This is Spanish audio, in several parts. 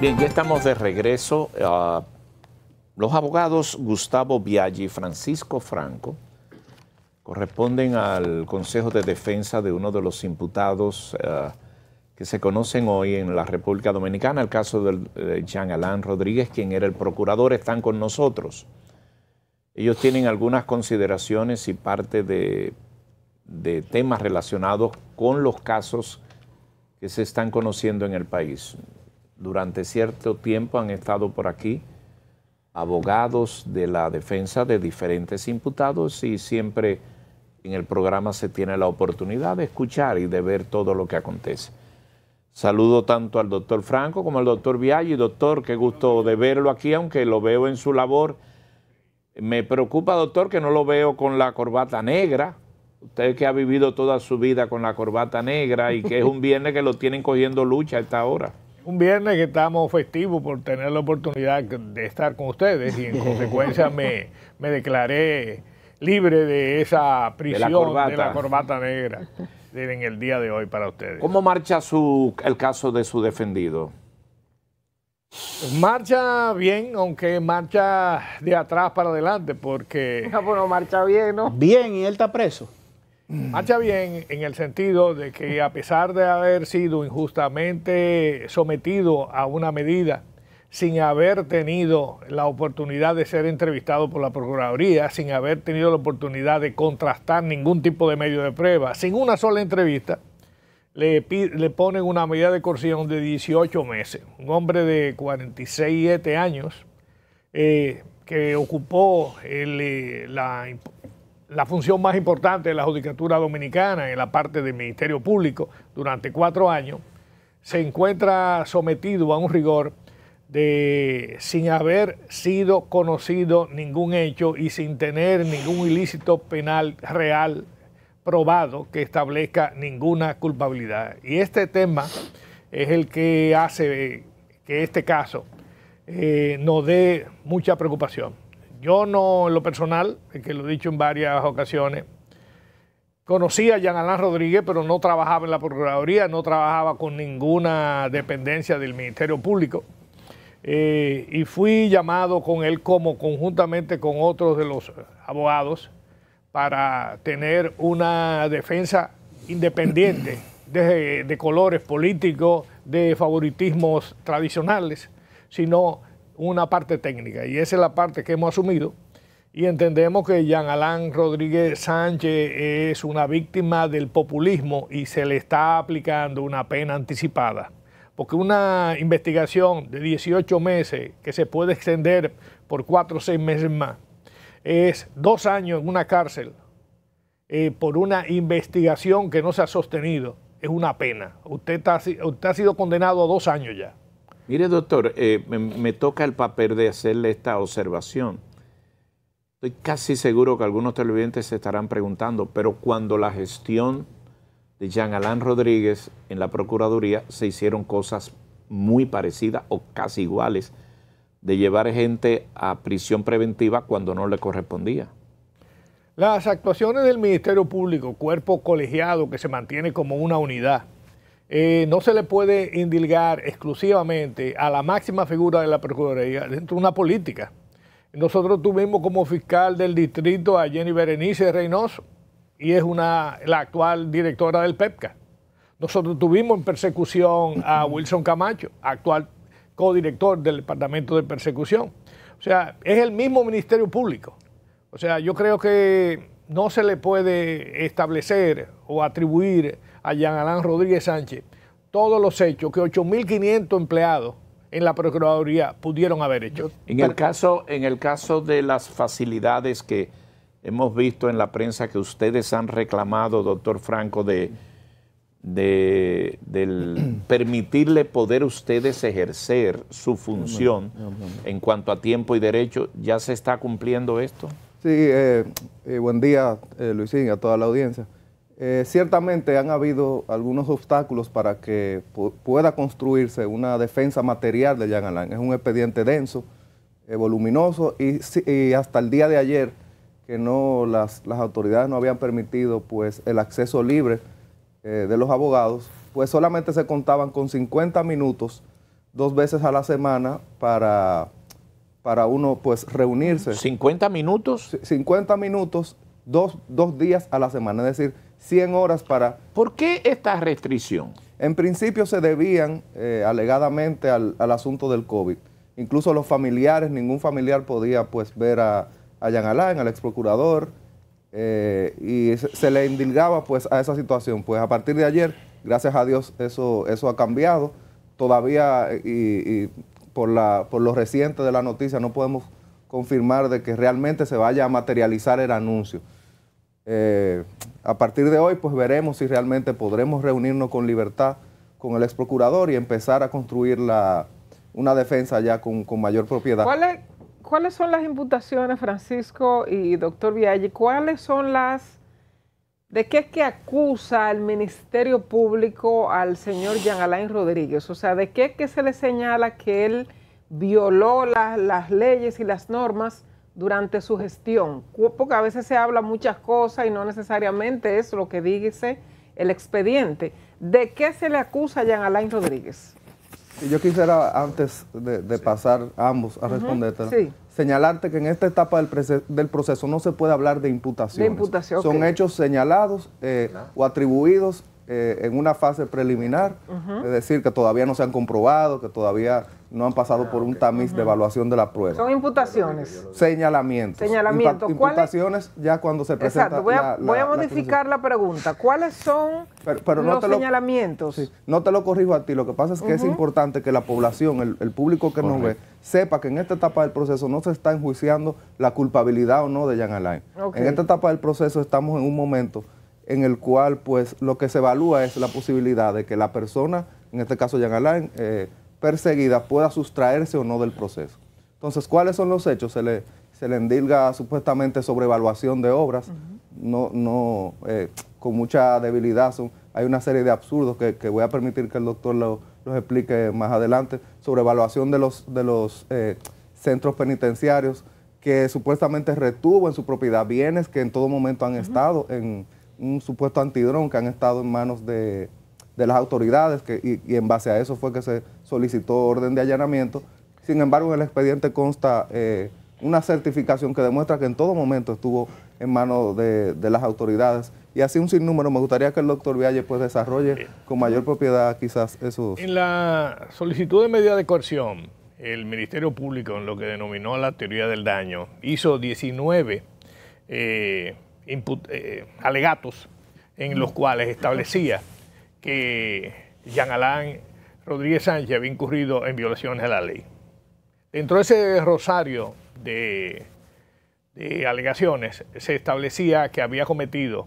Bien, ya estamos de regreso. Ah, los abogados Gustavo Biaggi y Francisco Franco corresponden al Consejo de Defensa de uno de los imputados ah, que se conocen hoy en la República Dominicana, el caso de eh, Jean Alain Rodríguez, quien era el procurador, están con nosotros. Ellos tienen algunas consideraciones y parte de temas relacionados con los casos que se están conociendo en el país durante cierto tiempo han estado por aquí abogados de la defensa de diferentes imputados y siempre en el programa se tiene la oportunidad de escuchar y de ver todo lo que acontece. Saludo tanto al doctor Franco como al doctor y Doctor, qué gusto de verlo aquí, aunque lo veo en su labor. Me preocupa, doctor, que no lo veo con la corbata negra. Usted que ha vivido toda su vida con la corbata negra y que es un viernes que lo tienen cogiendo lucha a esta hora un viernes que estamos festivos por tener la oportunidad de estar con ustedes y en consecuencia me, declaré libre de esa prisión de la, corbata, negra en el día de hoy para ustedes. ¿Cómo marcha su, el caso de su defendido? Marcha bien, aunque marcha de atrás para adelante, porque... Ah, bueno, marcha bien, ¿no? Bien, y él está preso. Marcha bien en el sentido de que a pesar de haber sido injustamente sometido a una medida sin haber tenido la oportunidad de ser entrevistado por la Procuraduría, sin haber tenido la oportunidad de contrastar ningún tipo de medio de prueba, sin una sola entrevista, le, ponen una medida de coerción de 18 meses. Un hombre de 7 años eh, que ocupó eh, la la función más importante de la Judicatura Dominicana en la parte del Ministerio Público durante cuatro años, se encuentra sometido a un rigor de sin haber sido conocido ningún hecho y sin tener ningún ilícito penal real probado que establezca ninguna culpabilidad. Y este tema es el que hace que este caso eh, nos dé mucha preocupación. Yo no, en lo personal, que lo he dicho en varias ocasiones, conocía a Jean Alain Rodríguez, pero no trabajaba en la Procuraduría, no trabajaba con ninguna dependencia del Ministerio Público. Eh, y fui llamado con él como conjuntamente con otros de los abogados para tener una defensa independiente de, de colores políticos, de favoritismos tradicionales, sino una parte técnica y esa es la parte que hemos asumido y entendemos que Jean Alain Rodríguez Sánchez es una víctima del populismo y se le está aplicando una pena anticipada. Porque una investigación de 18 meses que se puede extender por 4 o 6 meses más es dos años en una cárcel eh, por una investigación que no se ha sostenido. Es una pena. Usted, está, usted ha sido condenado a dos años ya. Mire, doctor, eh, me, me, toca el papel de hacerle esta observación. Estoy casi seguro que algunos televidentes se estarán preguntando, pero cuando la gestión de Jean Alain Rodríguez en la Procuraduría se hicieron cosas muy parecidas o casi iguales de llevar gente a prisión preventiva cuando no le correspondía. Las actuaciones del Ministerio Público, cuerpo colegiado que se mantiene como una unidad, eh, no se le puede indilgar exclusivamente a la máxima figura de la Procuraduría dentro de una política. Nosotros tuvimos como fiscal del distrito a Jenny Berenice Reynoso y es una, la actual directora del PEPCA. Nosotros tuvimos en persecución a Wilson Camacho, actual codirector del Departamento de Persecución. O sea, es el mismo Ministerio Público. O sea, yo creo que no se le puede establecer o atribuir a Jean Alain Rodríguez Sánchez todos los hechos que 8.500 empleados en la Procuraduría pudieron haber hecho. En el, caso, en el caso de las facilidades que hemos visto en la prensa que ustedes han reclamado, doctor Franco, de, de permitirle poder ustedes ejercer su función en cuanto a tiempo y derecho, ¿ya se está cumpliendo esto? Sí, eh, eh, buen día, eh, Luisín, a toda la audiencia. Eh, ciertamente han habido algunos obstáculos para que pueda construirse una defensa material de Jean Alain. Es un expediente denso, eh, voluminoso y, hasta el día de ayer que no las, las autoridades no habían permitido pues, el acceso libre eh, de los abogados, pues solamente se contaban con 50 minutos dos veces a la semana para, para uno pues reunirse. ¿50 minutos? 50 minutos dos, dos días a la semana, es decir, 100 horas para... ¿Por qué esta restricción? En principio se debían eh, alegadamente al, asunto del COVID. Incluso los familiares, ningún familiar podía pues ver a, a Alain, al ex procurador, eh, y se, le indilgaba pues a esa situación. Pues a partir de ayer, gracias a Dios, eso, eso ha cambiado. Todavía, eh, y, por, la, por lo reciente de la noticia, no podemos confirmar de que realmente se vaya a materializar el anuncio. A partir de hoy, pues veremos si realmente podremos reunirnos con libertad con el ex procurador y empezar a construir la, una defensa ya con, mayor propiedad. ¿Cuáles, ¿Cuáles son las imputaciones, Francisco y doctor Vialle? ¿Cuáles son las... ¿De qué es que acusa el Ministerio Público al señor Jean Alain Rodríguez? O sea, ¿de qué es que se le señala que él violó las leyes y las normas durante su gestión? Porque a veces se habla muchas cosas y no necesariamente es lo que dice el expediente. ¿De qué se le acusa a Jean Alain Rodríguez? Yo quisiera, antes de, pasar ambos a responderte, señalarte que en esta etapa del, proceso, no se puede hablar de imputación. Son hechos señalados eh, o atribuidos eh, en una fase preliminar, es decir, que todavía no se han comprobado, que todavía no han pasado ah, por un tamiz de evaluación de la prueba. Son imputaciones. Señalamientos. Señalamientos. imputaciones ya cuando se presenta. Exacto, voy a, voy a modificar la, pregunta. ¿Cuáles son los señalamientos? no te lo corrijo a ti, lo que pasa es que es importante que la población, el, público que nos ve, sepa que en esta etapa del proceso no se está enjuiciando la culpabilidad o no de Jan Alain. En esta etapa del proceso estamos en un momento en el cual pues lo que se evalúa es la posibilidad de que la persona, en este caso Jean Alain, eh, perseguida pueda sustraerse o no del proceso. Entonces, ¿cuáles son los hechos? Se le, se le endilga supuestamente sobre evaluación de obras, no, no eh, con mucha debilidad. hay una serie de absurdos que, voy a permitir que el doctor los explique más adelante, sobre evaluación de los, de los eh, centros penitenciarios que supuestamente retuvo en su propiedad bienes que en todo momento han estado en, un supuesto antidrón que han estado en manos de, de las autoridades que, y, en base a eso fue que se solicitó orden de allanamiento. Sin embargo, en el expediente consta eh, una certificación que demuestra que en todo momento estuvo en manos de, de, las autoridades. Y así un sinnúmero, me gustaría que el doctor Vialle pues, desarrolle con mayor propiedad quizás esos... En la solicitud de medida de coerción, el Ministerio Público, en lo que denominó la teoría del daño, hizo 19 eh, alegatos en los cuales establecía que Jean Alain Rodríguez Sánchez había incurrido en violaciones a la ley. Dentro de ese rosario de, alegaciones se establecía que había cometido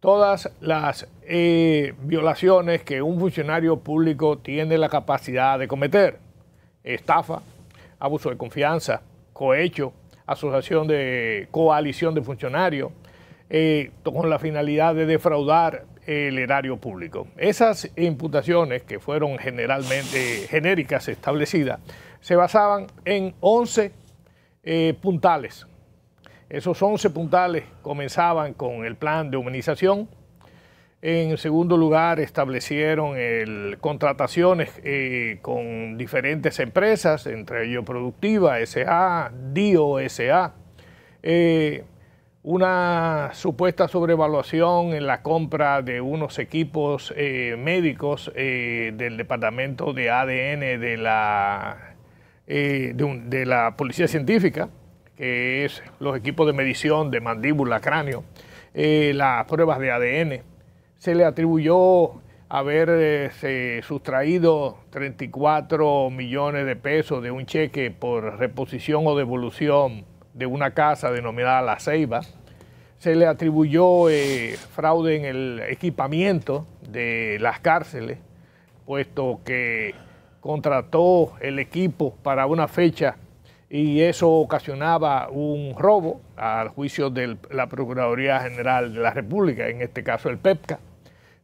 todas las eh, violaciones que un funcionario público tiene la capacidad de cometer. Estafa, abuso de confianza, cohecho, asociación de coalición de funcionarios, eh, con la finalidad de defraudar el erario público. Esas imputaciones que fueron generalmente genéricas establecidas se basaban en 11 eh, puntales. Esos 11 puntales comenzaban con el plan de humanización. En segundo lugar, establecieron contrataciones eh, con diferentes empresas, entre ellos Productiva, SA, DIO, SA una supuesta sobrevaluación en la compra de unos equipos eh, médicos eh, del departamento de ADN de la, eh, de, la Policía Científica, que es los equipos de medición de mandíbula, cráneo, las pruebas de ADN. Se le atribuyó haber sustraído 34 millones de pesos de un cheque por reposición o devolución de una casa denominada La Ceiba. Se le atribuyó eh, fraude en el equipamiento de las cárceles, puesto que contrató el equipo para una fecha y eso ocasionaba un robo al juicio de la Procuraduría General de la República, en este caso el PEPCA.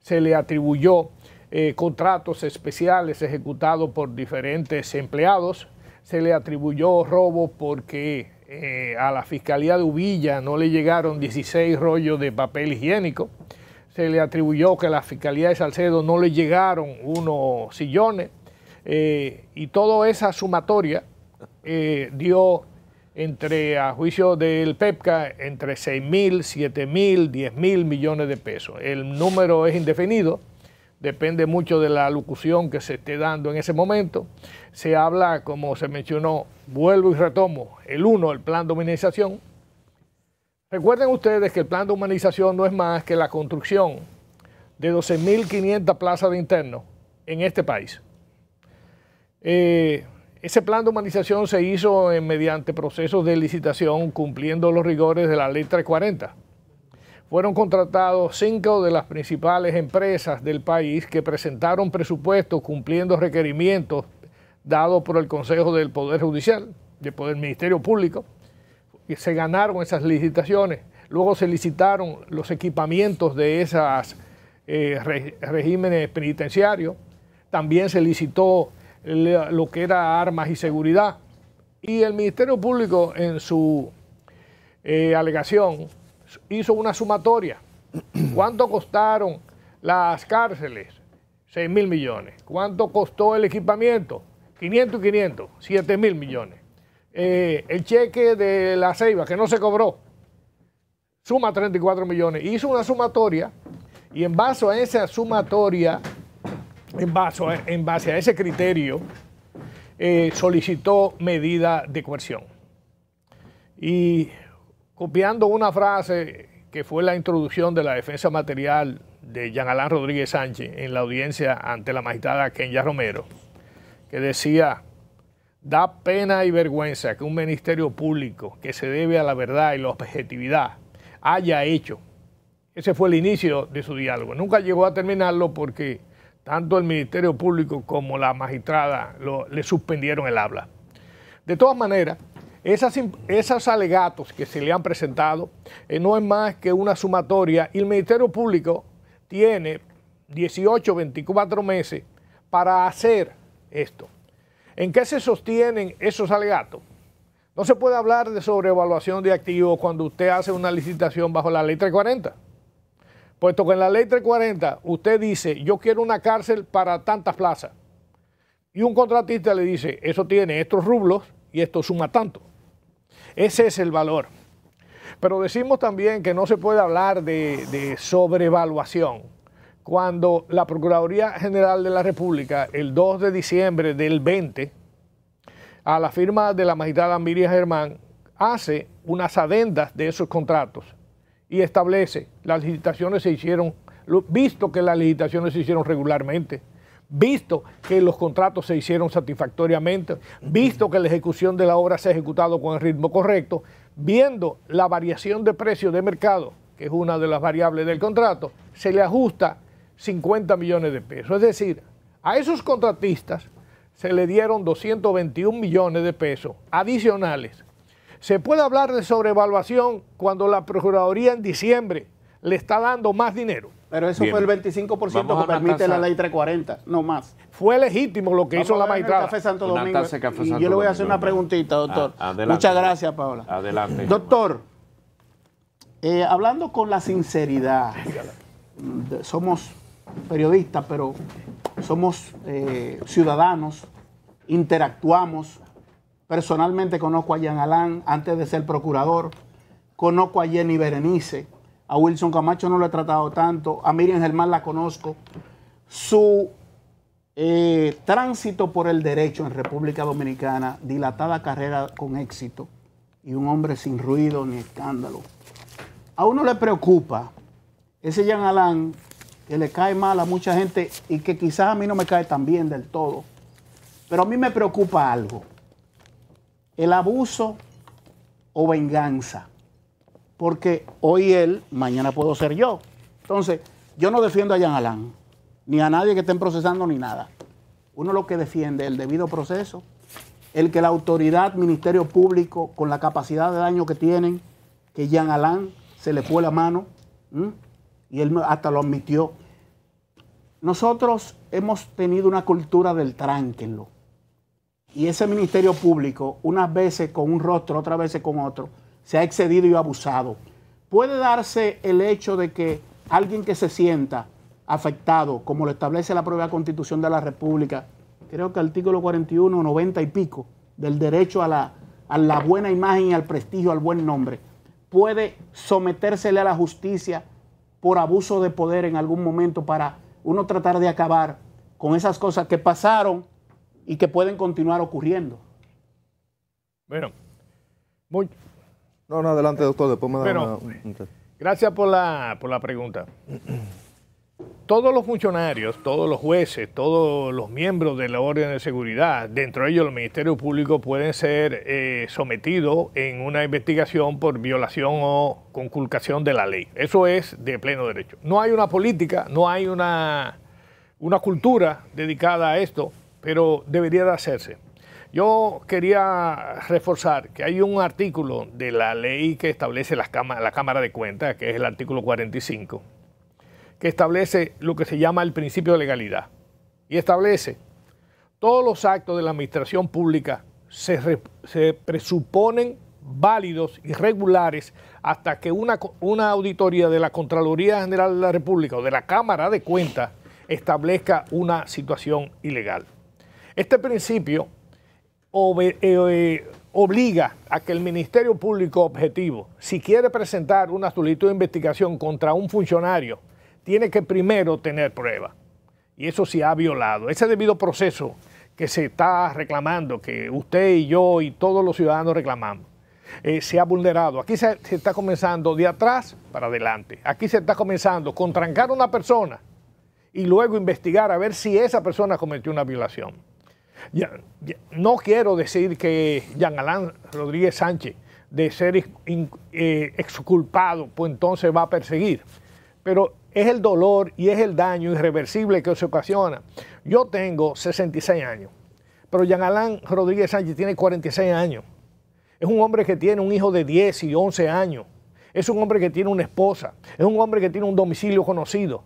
Se le atribuyó eh, contratos especiales ejecutados por diferentes empleados, se le atribuyó robo porque eh, a la Fiscalía de Ubilla no le llegaron 16 rollos de papel higiénico. Se le atribuyó que a la Fiscalía de Salcedo no le llegaron unos sillones. Eh, y toda esa sumatoria eh, dio entre, a juicio del PEPCA, entre 6 mil, 7 mil, 10 mil millones de pesos. El número es indefinido depende mucho de la locución que se esté dando en ese momento. Se habla, como se mencionó, vuelvo y retomo, el uno, el plan de humanización. Recuerden ustedes que el plan de humanización no es más que la construcción de 12.500 plazas de internos en este país. Eh, ese plan de humanización se hizo mediante procesos de licitación cumpliendo los rigores de la ley 340 fueron contratados cinco de las principales empresas del país que presentaron presupuestos cumpliendo requerimientos dados por el Consejo del Poder Judicial, del Ministerio Público, y se ganaron esas licitaciones. Luego se licitaron los equipamientos de esos eh, regímenes penitenciarios. También se licitó lo que era armas y seguridad. Y el Ministerio Público en su eh, alegación hizo una sumatoria. ¿Cuánto costaron las cárceles? 6 mil millones. ¿Cuánto costó el equipamiento? 500 y 500, 7 mil millones. Eh, el cheque de la Ceiba, que no se cobró, suma 34 millones. Hizo una sumatoria y en base a esa sumatoria, en base a, ese criterio, eh, solicitó medida de coerción. Y copiando una frase que fue la introducción de la defensa material de Jean Alain Rodríguez Sánchez en la audiencia ante la magistrada Kenya Romero, que decía, da pena y vergüenza que un ministerio público que se debe a la verdad y la objetividad haya hecho. Ese fue el inicio de su diálogo. Nunca llegó a terminarlo porque tanto el Ministerio Público como la magistrada le suspendieron el habla. De todas maneras, esos alegatos que se le han presentado eh, no es más que una sumatoria y el Ministerio Público tiene 18, 24 meses para hacer esto. ¿En qué se sostienen esos alegatos? No se puede hablar de sobrevaluación de activos cuando usted hace una licitación bajo la ley 340. Puesto que en la ley 340 usted dice, yo quiero una cárcel para tantas plazas. Y un contratista le dice, eso tiene estos rublos y esto suma tanto. Ese es el valor. Pero decimos también que no se puede hablar de, sobrevaluación. Cuando la Procuraduría General de la República, el 2 de diciembre del 20, a la firma de la magistrada Miriam Germán, hace unas adendas de esos contratos y establece las licitaciones se hicieron, visto que las licitaciones se hicieron regularmente visto que los contratos se hicieron satisfactoriamente, visto que la ejecución de la obra se ha ejecutado con el ritmo correcto, viendo la variación de precio de mercado, que es una de las variables del contrato, se le ajusta 50 millones de pesos. Es decir, a esos contratistas se le dieron 221 millones de pesos adicionales. Se puede hablar de sobrevaluación cuando la Procuraduría en diciembre le está dando más dinero. Pero eso fue el 25% que permite la ley 340, no más. Fue legítimo lo que hizo la magistrada. yo le voy a hacer una preguntita, ah, doctor. Muchas gracias, Paola. Adelante. Doctor, eh, hablando con la sinceridad, somos periodistas, pero somos eh, ciudadanos, interactuamos. Personalmente conozco a Jean Alán antes de ser procurador, conozco a Jenny Berenice a Wilson Camacho no lo he tratado tanto. A Miriam Germán la conozco. Su eh, tránsito por el derecho en República Dominicana, dilatada carrera con éxito y un hombre sin ruido ni escándalo. A uno le preocupa ese Jean Alain que le cae mal a mucha gente y que quizás a mí no me cae tan bien del todo. Pero a mí me preocupa algo. El abuso o venganza porque hoy él, mañana puedo ser yo. Entonces, yo no defiendo a Jean Alain, ni a nadie que estén procesando ni nada. Uno lo que defiende es el debido proceso, el que la autoridad, Ministerio Público, con la capacidad de daño que tienen, que Jean Alain se le fue la mano, y él hasta lo admitió. Nosotros hemos tenido una cultura del tranquilo Y ese Ministerio Público, unas veces con un rostro, otras veces con otro, se ha excedido y abusado. Puede darse el hecho de que alguien que se sienta afectado, como lo establece la propia Constitución de la República, creo que artículo 41, 90 y pico, del derecho a la, buena imagen y al prestigio, al buen nombre, puede sometérsele a la justicia por abuso de poder en algún momento para uno tratar de acabar con esas cosas que pasaron y que pueden continuar ocurriendo. Bueno, muy, no, no, adelante, doctor, después me da Gracias por la, pregunta. Todos los funcionarios, todos los jueces, todos los miembros de la orden de seguridad, dentro de ellos el Ministerio Público, pueden ser eh, sometidos en una investigación por violación o conculcación de la ley. Eso es de pleno derecho. No hay una política, no hay una, una cultura dedicada a esto, pero debería de hacerse. Yo quería reforzar que hay un artículo de la ley que establece la Cámara, de Cuentas, que es el artículo 45, que establece lo que se llama el principio de legalidad. Y establece, todos los actos de la administración pública se, presuponen válidos y regulares hasta que una, una auditoría de la Contraloría General de la República o de la Cámara de Cuentas establezca una situación ilegal. Este principio eh, eh, obliga a que el Ministerio Público Objetivo, si quiere presentar una solicitud de investigación contra un funcionario, tiene que primero tener prueba. Y eso se ha violado. Ese debido proceso que se está reclamando, que usted y yo y todos los ciudadanos reclamamos, eh, se ha vulnerado. Aquí se, se, está comenzando de atrás para adelante. Aquí se está comenzando con trancar a una persona y luego investigar a ver si esa persona cometió una violación no quiero decir que Jean Alain Rodríguez Sánchez, de ser eh, exculpado, pues entonces va a perseguir. Pero es el dolor y es el daño irreversible que se ocasiona. Yo tengo 66 años, pero Jean Alain Rodríguez Sánchez tiene 46 años. Es un hombre que tiene un hijo de 10 y 11 años. Es un hombre que tiene una esposa. Es un hombre que tiene un domicilio conocido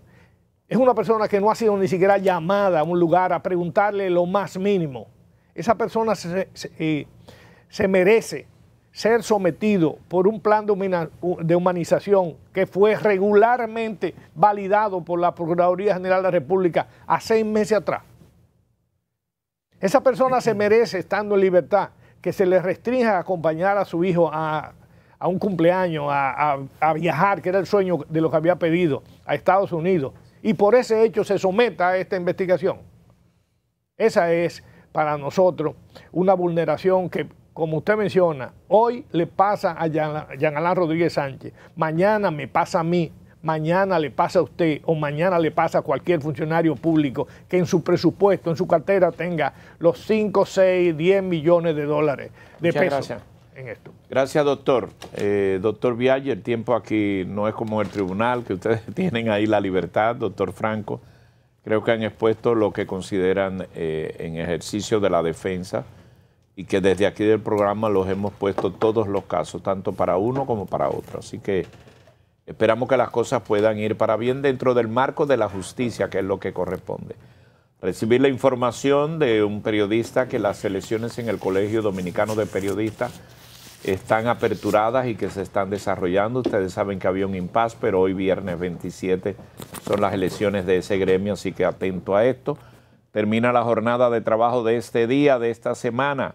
es una persona que no ha sido ni siquiera llamada a un lugar a preguntarle lo más mínimo. Esa persona se, eh, merece ser sometido por un plan de humanización que fue regularmente validado por la Procuraduría General de la República a seis meses atrás. Esa persona se merece, estando en libertad, que se le restrinja acompañar a su hijo a, un cumpleaños, a viajar, que era el sueño de lo que había pedido, a Estados Unidos, y por ese hecho se someta a esta investigación. Esa es para nosotros una vulneración que, como usted menciona, hoy le pasa a Jean Alain Rodríguez Sánchez, mañana me pasa a mí, mañana le pasa a usted o mañana le pasa a cualquier funcionario público que en su presupuesto, en su cartera tenga los 5, 6, 10 millones de dólares de Muchas pesos esto. Gracias, doctor. Eh, doctor Vialle, el tiempo aquí no es como el tribunal, que ustedes tienen ahí la libertad, doctor Franco. Creo que han expuesto lo que consideran eh, en ejercicio de la defensa y que desde aquí del programa los hemos puesto todos los casos, tanto para uno como para otro. Así que esperamos que las cosas puedan ir para bien dentro del marco de la justicia, que es lo que corresponde. Recibir la información de un periodista que las elecciones en el Colegio Dominicano de Periodistas están aperturadas y que se están desarrollando. Ustedes saben que había un impas pero hoy viernes 27 son las elecciones de ese gremio, así que atento a esto. Termina la jornada de trabajo de este día, de esta semana.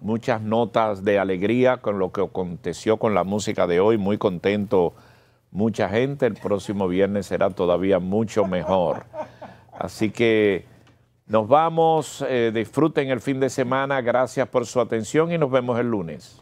Muchas notas de alegría con lo que aconteció con la música de hoy. Muy contento mucha gente. El próximo viernes será todavía mucho mejor. Así que nos vamos, eh, disfruten el fin de semana, gracias por su atención y nos vemos el lunes.